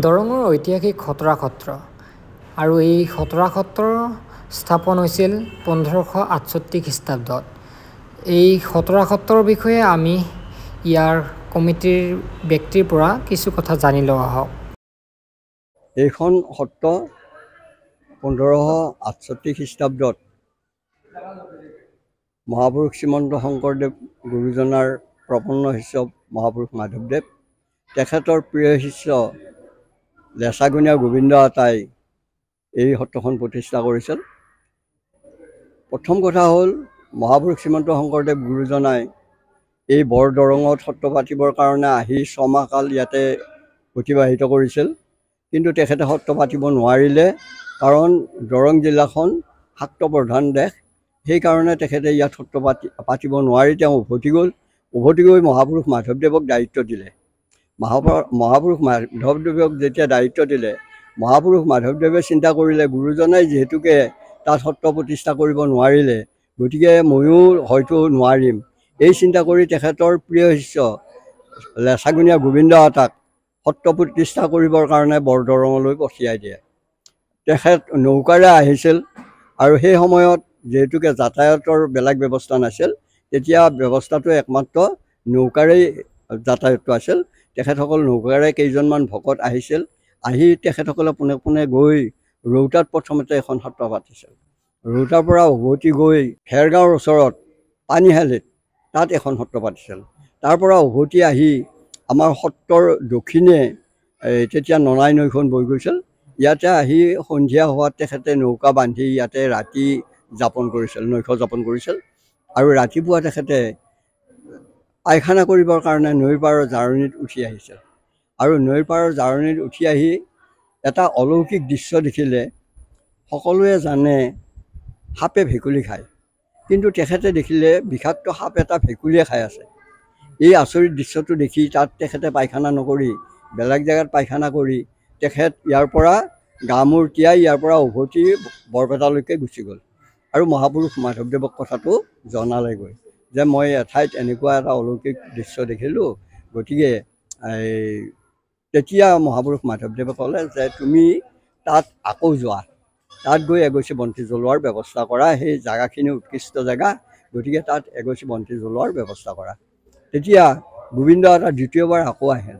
দৰঙৰ ঐতিহাসিক খতৰা সত্ৰ আৰু এই খতৰা সত্ৰ স্থাপন হৈছিল পোন্ধৰশ আঠষষ্ঠি খ্ৰীষ্টাব্দত এই খতৰা সত্ৰৰ বিষয়ে আমি ইয়াৰ কমিটিৰ ব্যক্তিৰ পৰা কিছু কথা জানি লওঁ আহক এইখন সত্ৰ পোন্ধৰশ আঠষষ্ঠি খ্ৰীষ্টাব্দত মহাপুৰুষ শ্ৰীমন্ত শংকৰদেৱ গুৰুজনাৰ প্ৰপন্ন শিষ্য মহাপুৰুষ মাধৱদেৱ তেখেতৰ প্ৰিয় শিষ্য লেচাগুণীয়া গোবিন্দ আটাই এই সত্ৰখন প্ৰতিষ্ঠা কৰিছিল প্ৰথম কথা হ'ল মহাপুৰুষ শ্ৰীমন্ত শংকৰদেৱ গুৰুজনাই এই বৰদৰঙত সত্ৰ পাতিবৰ কাৰণে আহি ছমাহ কাল ইয়াতে অতিবাহিত কৰিছিল কিন্তু তেখেতে সত্ৰ পাতিব নোৱাৰিলে কাৰণ দৰং জিলাখন শাক্ত প্ৰধান দেশ সেইকাৰণে তেখেতে ইয়াত সত্ৰ পাতি পাতিব নোৱাৰি তেওঁ উভতি গ'ল উভতি গৈ মহাপুৰুষ মাধৱদেৱক দায়িত্ব দিলে মহাপুৰুষ মাধৱদেৱক যেতিয়া দায়িত্ব দিলে মহাপুৰুষ মাধৱদেৱে চিন্তা কৰিলে গুৰুজনাই যিহেতুকে তাত সত্ৰ প্ৰতিষ্ঠা কৰিব নোৱাৰিলে গতিকে ময়ো হয়তো নোৱাৰিম এই চিন্তা কৰি তেখেতৰ প্ৰিয় শিষ্য লেচাগুণীয়া গোবিন্দ আতাক সত্ৰ প্ৰতিষ্ঠা কৰিবৰ কাৰণে বৰদৰঙলৈ পঠিয়াই দিয়ে তেখেত নৌকাৰে আহিছিল আৰু সেই সময়ত যিহেতুকে যাতায়াতৰ বেলেগ ব্যৱস্থা নাছিল তেতিয়া ব্যৱস্থাটো একমাত্ৰ নৌকাৰেই যাতায়তটো আছিল তেখেতসকল নৌকাৰে কেইজনমান ভকত আহিছিল আহি তেখেতসকলে পোনে পোনে গৈ ৰৌতাত প্ৰথমতে এখন সত্ৰ পাতিছিল ৰৌতাৰ পৰা উভতি গৈ খেৰগাঁৱৰ ওচৰত পানীশালিত তাত এখন সত্ৰ পাতিছিল তাৰ পৰা উভতি আহি আমাৰ সত্ৰৰ দক্ষিণে তেতিয়া নলাই নৈখন বৈ গৈছিল ইয়াতে আহি সন্ধিয়া হোৱাত তেখেতে নৌকা বান্ধি ইয়াতে ৰাতি যাপন কৰিছিল নৈশ যাপন কৰিছিল আৰু ৰাতিপুৱা তেখেতে পায়খানা কৰিবৰ কাৰণে নৈৰ পাৰৰ জাৰণিত উঠি আহিছে আৰু নৈৰ পাৰৰ জাৰণিত উঠি আহি এটা অলৌকিক দৃশ্য দেখিলে সকলোৱে জানে সাপে ভেকুলী খায় কিন্তু তেখেতে দেখিলে বিষাক্ত সাপ এটা ভেকুলীয়ে খাই আছে এই আচৰিত দৃশ্যটো দেখি তাত তেখেতে পায়খানা নকৰি বেলেগ জেগাত পায়খানা কৰি তেখেত ইয়াৰ পৰা গা মূৰ তিয়াই ইয়াৰ পৰা উভতি বৰপেটালৈকে গুচি গ'ল আৰু মহাপুৰুষ মাধৱদেৱক কথাটো জনালেগৈ যে মই এঠাইত এনেকুৱা এটা অলৌকিক দৃশ্য দেখিলোঁ গতিকে এই তেতিয়া মহাপুৰুষ মাধৱদেৱে ক'লে যে তুমি তাত আকৌ যোৱা তাত গৈ এগছি বন্তি জ্বলোৱাৰ ব্যৱস্থা কৰা সেই জেগাখিনি উৎকৃষ্ট জেগা গতিকে তাত এগছি বন্তি জ্বলোৱাৰ ব্যৱস্থা কৰা তেতিয়া গোবিন্দ এটা দ্বিতীয়বাৰ আকৌ আহিল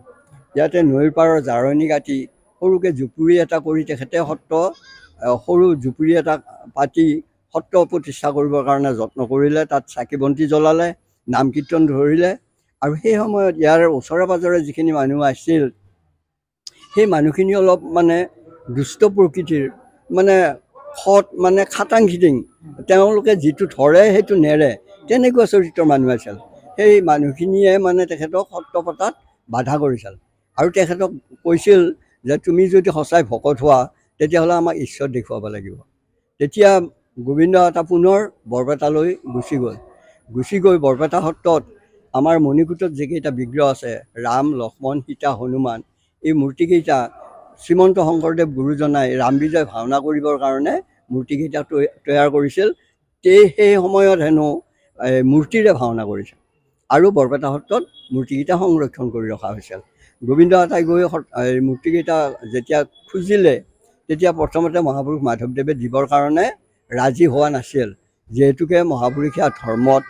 ইয়াতে নৈৰ পাৰৰ জাৰণী কাটি সৰুকৈ জুপুৰি এটা কৰি তেখেতে সত্ৰ সৰু জুপুৰি এটা পাতি সত্ৰ প্ৰতিষ্ঠা কৰিবৰ কাৰণে যত্ন কৰিলে তাত চাকি বন্তি জ্বলালে নাম কীৰ্তন ধৰিলে আৰু সেই সময়ত ইয়াৰ ওচৰে পাঁজৰে যিখিনি মানুহ আছিল সেই মানুহখিনি অলপ মানে দুষ্ট প্ৰকৃতিৰ মানে সৎ মানে খাটাং খিটিং তেওঁলোকে যিটো ধৰে সেইটো নেৰে তেনেকুৱা চৰিত্ৰৰ মানুহ আছিল সেই মানুহখিনিয়ে মানে তেখেতক সত্ৰ পতাত বাধা কৰিছিল আৰু তেখেতক কৈছিল যে তুমি যদি সঁচাই ভকত হোৱা তেতিয়াহ'লে আমাক ঈশ্বৰ দেখুৱাব লাগিব তেতিয়া গোবিন্দ এটা পুনৰ বৰপেটালৈ গুচি গ'ল গুচি গৈ বৰপেটা সত্ৰত আমাৰ মণিকূটত যিকেইটা বিগ্ৰহ আছে ৰাম লক্ষ্মণ সীতা হনুমান এই মূৰ্তিকেইটা শ্ৰীমন্ত শংকৰদেৱ গুৰুজনাই ৰাম বিজয় ভাওনা কৰিবৰ কাৰণে মূৰ্তিকেইটা তৈয়াৰ কৰিছিল তেই সেই সময়ত হেনো মূৰ্তিৰে ভাওনা কৰিছিল আৰু বৰপেটা সত্ৰত মূৰ্তিকেইটা সংৰক্ষণ কৰি ৰখা হৈছিল গোবিন্দ আটাই গৈ মূৰ্তিকেইটা যেতিয়া খুজিলে তেতিয়া প্ৰথমতে মহাপুৰুষ মাধৱদেৱে দিবৰ কাৰণে ৰাজি হোৱা নাছিল যিহেতুকে মহাপুৰুষীয়া ধৰ্মত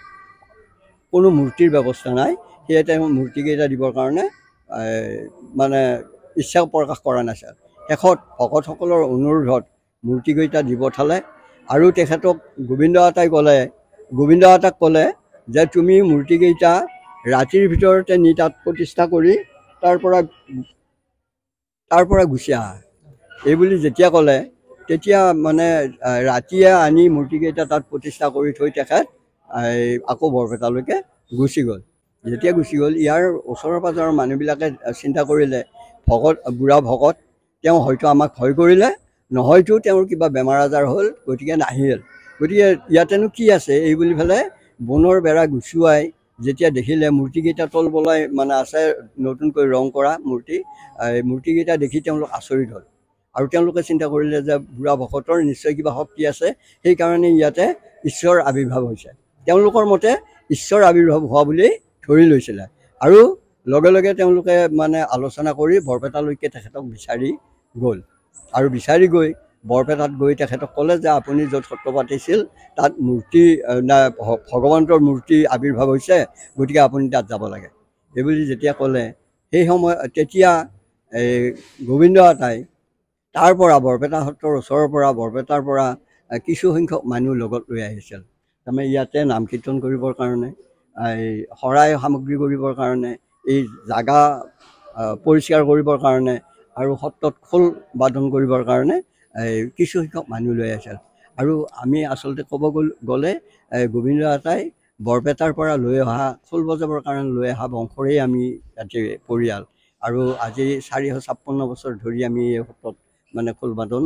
কোনো মূৰ্তিৰ ব্যৱস্থা নাই সেয়ে তেওঁ মূৰ্তিকেইটা দিবৰ কাৰণে মানে ইচ্ছা প্ৰকাশ কৰা নাছিল শেষত ভকতসকলৰ অনুৰোধত মূৰ্তিকেইটা দিব থালে আৰু তেখেতক গোবিন্দ আটাই ক'লে গোবিন্দ আটাক ক'লে যে তুমি মূৰ্তিকেইটা ৰাতিৰ ভিতৰতে নি তাত প্ৰতিষ্ঠা কৰি তাৰ পৰা তাৰ পৰা গুচি আহা এইবুলি যেতিয়া ক'লে তেতিয়া মানে ৰাতিয়ে আনি মূৰ্তিকেইটা তাত প্ৰতিষ্ঠা কৰি থৈ তেখেত এই আকৌ বৰপেটালৈকে গুচি গ'ল যেতিয়া গুচি গ'ল ইয়াৰ ওচৰৰ পাজৰৰ মানুহবিলাকে চিন্তা কৰিলে ভকত বুঢ়া ভকত তেওঁ হয়তো আমাক ভয় কৰিলে নহয়তো তেওঁৰ কিবা বেমাৰ আজাৰ হ'ল গতিকে নাহিল গতিকে ইয়াতেনো কি আছে এই বুলি পেলাই বনৰ বেৰা গুচুৱাই যেতিয়া দেখিলে মূৰ্তিকেইটা তল বলাই মানে আছে নতুনকৈ ৰং কৰা মূৰ্তি এই মূৰ্তিকেইটা দেখি তেওঁলোক আচৰিত হ'ল আৰু তেওঁলোকে চিন্তা কৰিলে যে বুঢ়া ভকতৰ নিশ্চয় কিবা শক্তি আছে সেইকাৰণে ইয়াতে ঈশ্বৰ আৱিৰ্ভাৱ হৈছে তেওঁলোকৰ মতে ঈশ্বৰ আৱিৰ্ভাৱ হোৱা বুলি ধৰি লৈছিলে আৰু লগে লগে তেওঁলোকে মানে আলোচনা কৰি বৰপেটালৈকে তেখেতক বিচাৰি গ'ল আৰু বিচাৰি গৈ বৰপেটাত গৈ তেখেতক ক'লে যে আপুনি য'ত সত্ৰ পাতিছিল তাত মূৰ্তি ভগৱন্তৰ মূৰ্তি আৱিৰ্ভাৱ হৈছে গতিকে আপুনি তাত যাব লাগে এইবুলি যেতিয়া ক'লে সেই সময় তেতিয়া এই গোবিন্দ আটাই তাৰ পৰা বৰপেটা সত্ৰৰ ওচৰৰ পৰা বৰপেটাৰ পৰা কিছু সংখ্যক মানুহ লগত লৈ আহিছিল তাৰমানে ইয়াতে নাম কীৰ্তন কৰিবৰ কাৰণে এই শৰাই সামগ্ৰী কৰিবৰ কাৰণে এই জাগা পৰিষ্কাৰ কৰিবৰ কাৰণে আৰু সত্ৰত খোল বাদন কৰিবৰ কাৰণে এই কিছু সংখ্যক মানুহ লৈ আহিছিল আৰু আমি আচলতে ক'ব গ'লে গোবিন্দ আটাই বৰপেটাৰ পৰা লৈ অহা খোল বজাবৰ কাৰণে লৈ অহা বংশৰেই আমি ইয়াতে পৰিয়াল আৰু আজি চাৰিশ ছাপন্ন বছৰ ধৰি আমি এই সত্ৰত মানে ফুলবাদন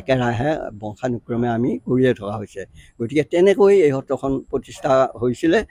একেৰাহে বংশানুক্ৰমে আমি কৰিয়ে থকা হৈছে গতিকে তেনেকৈ এই সত্ৰখন প্ৰতিষ্ঠা হৈছিলে